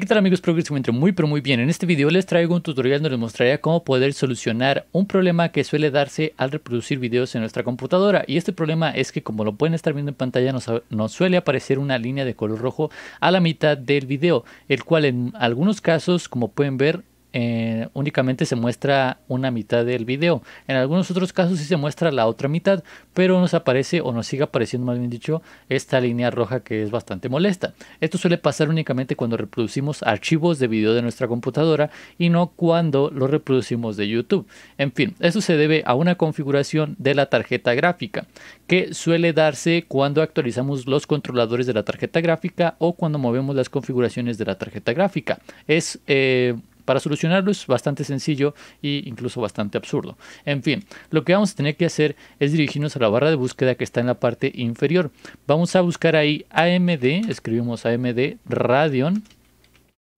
¿Qué tal amigos, espero muy pero muy bien. En este video les traigo un tutorial donde les mostraré cómo poder solucionar un problema que suele darse al reproducir videos en nuestra computadora. Y este problema es que como lo pueden estar viendo en pantalla nos, nos suele aparecer una línea de color rojo a la mitad del video, el cual en algunos casos como pueden ver eh, únicamente se muestra una mitad del video. En algunos otros casos sí se muestra la otra mitad, pero nos aparece o nos sigue apareciendo, más bien dicho, esta línea roja que es bastante molesta. Esto suele pasar únicamente cuando reproducimos archivos de video de nuestra computadora y no cuando lo reproducimos de YouTube. En fin, eso se debe a una configuración de la tarjeta gráfica que suele darse cuando actualizamos los controladores de la tarjeta gráfica o cuando movemos las configuraciones de la tarjeta gráfica. Es eh, para solucionarlo es bastante sencillo e incluso bastante absurdo. En fin, lo que vamos a tener que hacer es dirigirnos a la barra de búsqueda que está en la parte inferior. Vamos a buscar ahí AMD, escribimos AMD Radeon.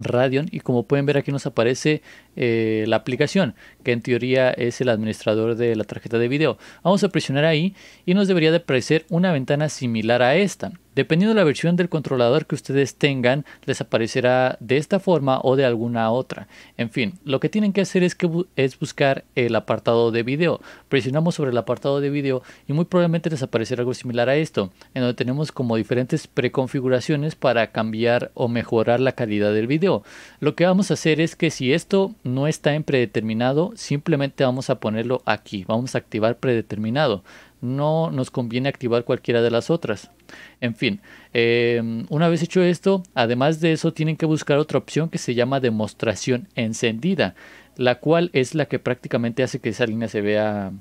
Radeon y como pueden ver aquí nos aparece eh, la aplicación que en teoría es el administrador de la tarjeta de video vamos a presionar ahí y nos debería de aparecer una ventana similar a esta Dependiendo de la versión del controlador que ustedes tengan, les aparecerá de esta forma o de alguna otra. En fin, lo que tienen que hacer es, que es buscar el apartado de video. Presionamos sobre el apartado de video y muy probablemente les aparecerá algo similar a esto, en donde tenemos como diferentes preconfiguraciones para cambiar o mejorar la calidad del video. Lo que vamos a hacer es que si esto no está en predeterminado, simplemente vamos a ponerlo aquí. Vamos a activar predeterminado no nos conviene activar cualquiera de las otras. En fin, em, una vez hecho esto, además de eso tienen que buscar otra opción que se llama demostración encendida, la cual es la que prácticamente hace que esa línea se vea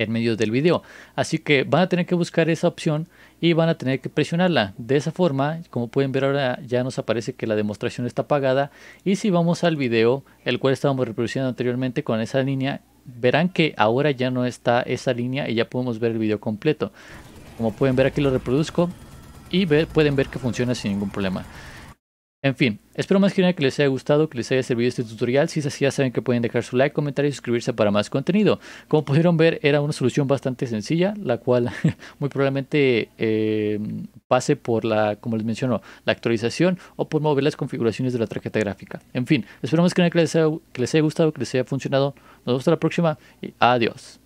en medio del video. Así que van a tener que buscar esa opción y van a tener que presionarla. De esa forma, como pueden ver ahora ya nos aparece que la demostración está apagada y si vamos al video, el cual estábamos reproduciendo anteriormente con esa línea, verán que ahora ya no está esa línea y ya podemos ver el video completo. Como pueden ver aquí lo reproduzco y ver, pueden ver que funciona sin ningún problema. En fin, espero más que nada que les haya gustado, que les haya servido este tutorial. Si es así, ya saben que pueden dejar su like, comentar y suscribirse para más contenido. Como pudieron ver, era una solución bastante sencilla, la cual muy probablemente eh, pase por la, como les menciono, la actualización o por mover las configuraciones de la tarjeta gráfica. En fin, espero más que nada que les haya, gustado, que les haya funcionado. Nos vemos hasta la próxima y adiós.